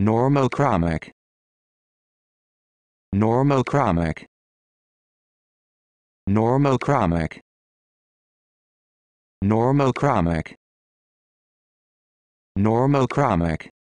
Normochromic Normochromic Normochromic Normochromic Normochromic